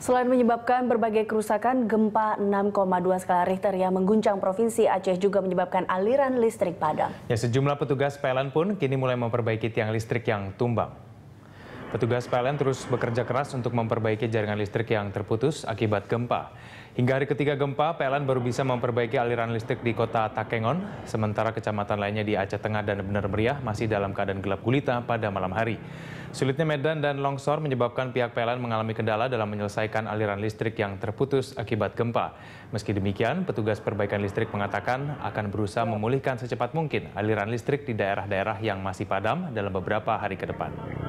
Selain menyebabkan berbagai kerusakan, gempa 6,2 skala Richter yang mengguncang provinsi Aceh juga menyebabkan aliran listrik padam. Ya, sejumlah petugas PLN pun kini mulai memperbaiki tiang listrik yang tumbang. Petugas PLN terus bekerja keras untuk memperbaiki jaringan listrik yang terputus akibat gempa. Hingga hari ketiga gempa, PLN baru bisa memperbaiki aliran listrik di kota Takengon, sementara kecamatan lainnya di Aceh Tengah dan Benar Meriah masih dalam keadaan gelap gulita pada malam hari. Sulitnya medan dan longsor menyebabkan pihak PLN mengalami kendala dalam menyelesaikan aliran listrik yang terputus akibat gempa. Meski demikian, petugas perbaikan listrik mengatakan akan berusaha memulihkan secepat mungkin aliran listrik di daerah-daerah yang masih padam dalam beberapa hari ke depan.